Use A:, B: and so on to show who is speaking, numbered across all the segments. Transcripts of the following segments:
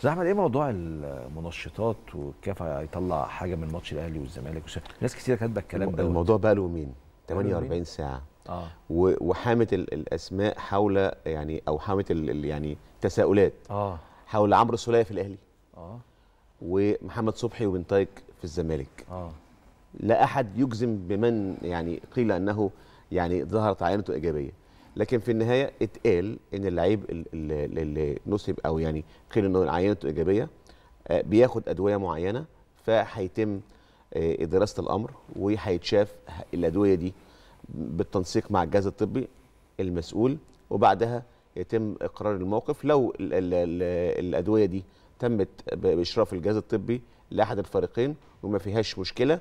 A: استاذ احمد ايه موضوع المنشطات وكيف يطلع حاجه من ماتش الاهلي والزمالك ناس كتير كاتبه الكلام ده الموضوع بقى له مين 48 ساعه آه. وحامه الاسماء حول يعني او حامه يعني تساؤلات آه. حول عمرو سوليه في الاهلي آه. ومحمد صبحي وبن في الزمالك آه. لا احد يجزم بمن يعني قيل انه يعني ظهرت عينته ايجابيه لكن في النهايه اتقال ان اللعيب اللي نصب او يعني قيل ان عينته ايجابيه آه، بياخد ادويه معينه فهيتم آه، دراسه الامر وهيتشاف الادويه دي بالتنسيق مع الجهاز الطبي المسؤول وبعدها يتم اقرار الموقف لو الـ الـ الـ الادويه دي تمت باشراف الجهاز الطبي لاحد الفريقين وما فيهاش مشكله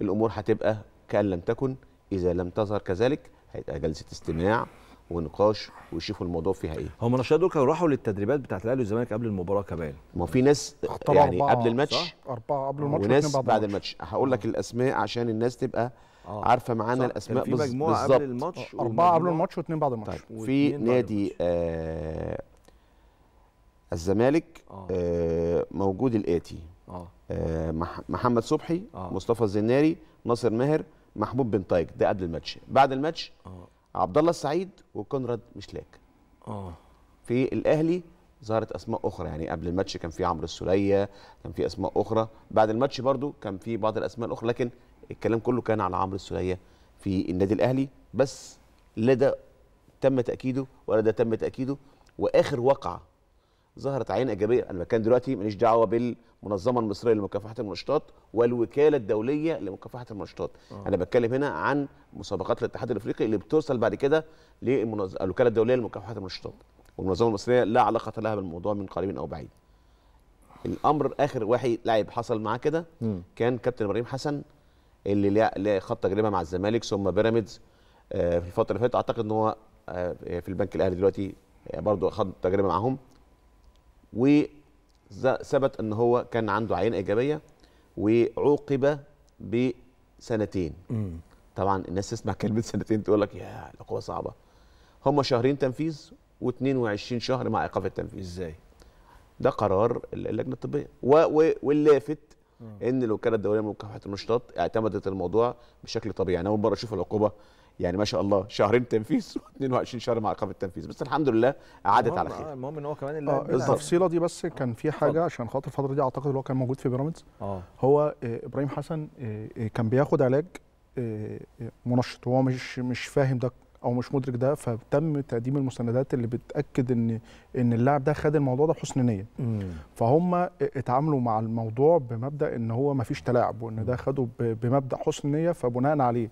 A: الامور هتبقى كان لم تكن اذا لم تظهر كذلك هيبقى جلسه استماع ونقاش ويشوفوا الموضوع فيها ايه هم النشطاء دول كانوا راحوا للتدريبات بتاعت الاهلي والزمالك قبل المباراه كمان ما في ناس يعني أربعة قبل الماتش اربعه قبل الماتش وناس بعد الماتش هقول لك آه. الاسماء عشان الناس تبقى آه. عارفه معانا الاسماء بالظبط في مجموعه قبل الماتش آه، اربعه قبل
B: الماتش واثنين بعد الماتش طيب في نادي
A: آه الزمالك آه. آه موجود الاتي آه. آه محمد صبحي آه. مصطفى الزناري ناصر ماهر محمود بن طايق ده قبل الماتش بعد الماتش آه. عبد الله السعيد وكونراد مشلاك اه في الاهلي ظهرت اسماء اخرى يعني قبل الماتش كان في عمرو السوليه كان في اسماء اخرى بعد الماتش برضو كان في بعض الاسماء الاخرى لكن الكلام كله كان على عمرو السوليه في النادي الاهلي بس لا ده تم تاكيده ولا ده تم تاكيده واخر وقعه ظهرت عين ايجابيه انا بتكلم دلوقتي ماليش دعوه بالمنظمه المصريه لمكافحه المنشطات والوكاله الدوليه لمكافحه المنشطات أوه. انا بتكلم هنا عن مسابقات الاتحاد الافريقي اللي بتوصل بعد كده للوكاله الدوليه لمكافحه المنشطات والمنظمه المصريه لا علاقه لها بالموضوع من قريب او بعيد الامر اخر واحد لاعب حصل معاه كده كان كابتن ابراهيم حسن اللي لا خط تجربه مع الزمالك ثم بيراميدز آه، في الفتره اللي فاتت اعتقد ان هو آه، في البنك الاهلي دلوقتي آه، برضه خد تجربه معاهم وثبت ان هو كان عنده عينه ايجابيه وعوقب بسنتين طبعا الناس تسمع كلمه سنتين تقول لك يا العقوبه صعبه هم شهرين تنفيذ و22 شهر مع ايقاف التنفيذ ازاي ده قرار اللجنه الطبيه واللافت ان الوكاله الدوليه لمكافحه النشاط اعتمدت الموضوع بشكل طبيعي انا اول مره اشوف العقوبه يعني ما شاء الله شهرين تنفيذ و22 شهر مع ايقاف التنفيذ بس الحمد لله عادت على خير آه، المهم ان هو كمان آه، اللي آه التفصيله
B: دي بس كان في حاجه عشان خاطر الفتره دي اعتقد اللي هو كان موجود في بيراميدز آه. هو آه، ابراهيم حسن كان بياخد علاج منشط وهو مش مش فاهم ده او مش مدرك ده فتم تقديم المستندات اللي بتاكد ان ان اللاعب ده خد الموضوع ده بحسن نيه فهم اتعاملوا مع الموضوع بمبدا ان هو ما فيش تلاعب وان ده خده بمبدا حسن نيه فبناء عليه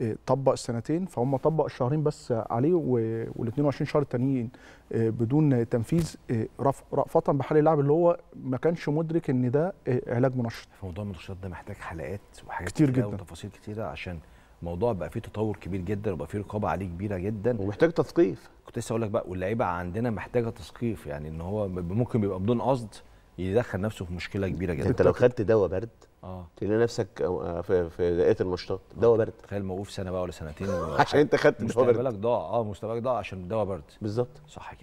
B: آه، طبق السنتين فهم طبق الشهرين بس عليه وال 22 شهر التانيين آه، بدون تنفيذ آه، رأفة بحال اللاعب اللي هو ما كانش مدرك ان ده علاج منشط. موضوع المنشط ده محتاج حلقات وحاجات كتير, كتير جدا وتفاصيل كتيره عشان الموضوع بقى فيه تطور كبير جدا وبقى فيه رقابه عليه كبيره جدا ومحتاج
A: تثقيف كنت لسه اقول لك بقى واللعيبه عندنا محتاجه تثقيف يعني ان هو ممكن بيبقى بدون قصد يدخل نفسه في مشكله كبيره جدا انت لو خدت دواء برد اه تلاقي نفسك آه، في في دقيقه المشطات دواء برد تخيل موقوف سنه بقى ولا سنتين عشان انت خدت دواء برد مستقبلك ضاع اه مستقبلك ضاع عشان دواء برد بالظبط صح كده